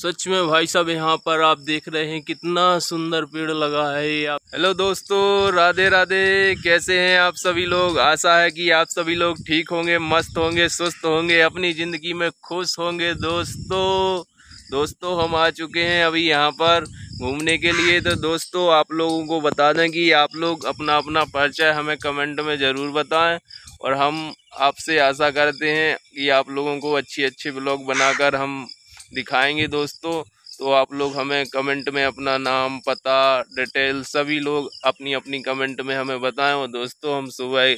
सच में भाई साहब यहाँ पर आप देख रहे हैं कितना सुंदर पेड़ लगा है आप हेलो दोस्तों राधे राधे कैसे हैं आप सभी लोग आशा है कि आप सभी लोग ठीक होंगे मस्त होंगे सुस्त होंगे अपनी ज़िंदगी में खुश होंगे दोस्तों दोस्तों हम आ चुके हैं अभी यहाँ पर घूमने के लिए तो दोस्तों आप लोगों को बता दें कि आप लोग अपना अपना परिचय हमें कमेंट में ज़रूर बताएं और हम आपसे आशा करते हैं कि आप लोगों को अच्छी अच्छी ब्लॉग बनाकर हम दिखाएंगे दोस्तों तो आप लोग हमें कमेंट में अपना नाम पता डिटेल सभी लोग अपनी अपनी कमेंट में हमें बताएं और दोस्तों हम सुबह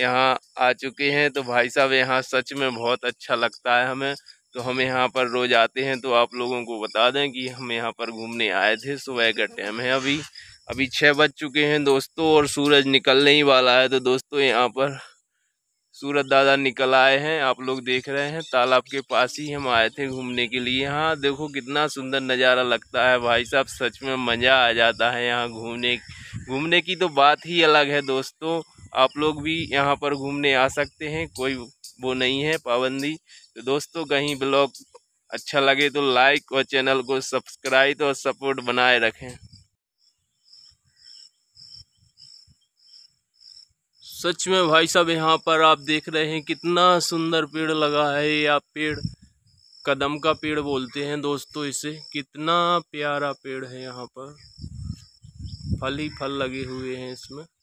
यहाँ आ चुके हैं तो भाई साहब यहाँ सच में बहुत अच्छा लगता है हमें तो हम यहाँ पर रोज़ आते हैं तो आप लोगों को बता दें कि हम यहाँ पर घूमने आए थे सुबह का टाइम है अभी अभी छः बज चुके हैं दोस्तों और सूरज निकलने ही वाला है तो दोस्तों यहाँ पर सूरत दादा निकल आए हैं आप लोग देख रहे हैं तालाब के पास ही हम आए थे घूमने के लिए यहाँ देखो कितना सुंदर नज़ारा लगता है भाई साहब सच में मज़ा आ जाता है यहाँ घूमने घूमने की तो बात ही अलग है दोस्तों आप लोग भी यहाँ पर घूमने आ सकते हैं कोई वो नहीं है पाबंदी तो दोस्तों कहीं ब्लॉग अच्छा लगे तो लाइक और चैनल को सब्सक्राइब और सपोर्ट बनाए रखें सच में भाई साहब यहाँ पर आप देख रहे हैं कितना सुंदर पेड़ लगा है ये आप पेड़ कदम का पेड़ बोलते हैं दोस्तों इसे कितना प्यारा पेड़ है यहाँ पर फल ही फल लगे हुए हैं इसमें